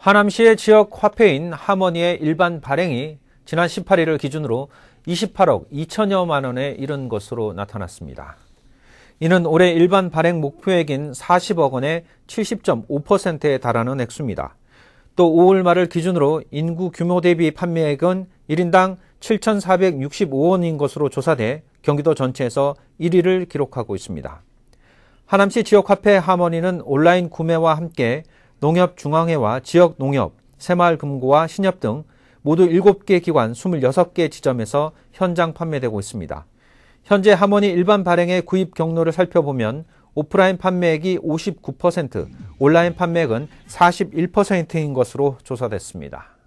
하남시의 지역 화폐인 하머니의 일반 발행이 지난 18일을 기준으로 28억 2천여만 원에 이른 것으로 나타났습니다. 이는 올해 일반 발행 목표액인 40억 원의 70.5%에 달하는 액수입니다. 또 5월 말을 기준으로 인구 규모 대비 판매액은 1인당 7,465원인 것으로 조사돼 경기도 전체에서 1위를 기록하고 있습니다. 하남시 지역화폐 하머니는 온라인 구매와 함께 농협중앙회와 지역농협, 새마을금고와 신협 등 모두 7개 기관 26개 지점에서 현장 판매되고 있습니다. 현재 하모니 일반 발행의 구입 경로를 살펴보면 오프라인 판매액이 59%, 온라인 판매액은 41%인 것으로 조사됐습니다.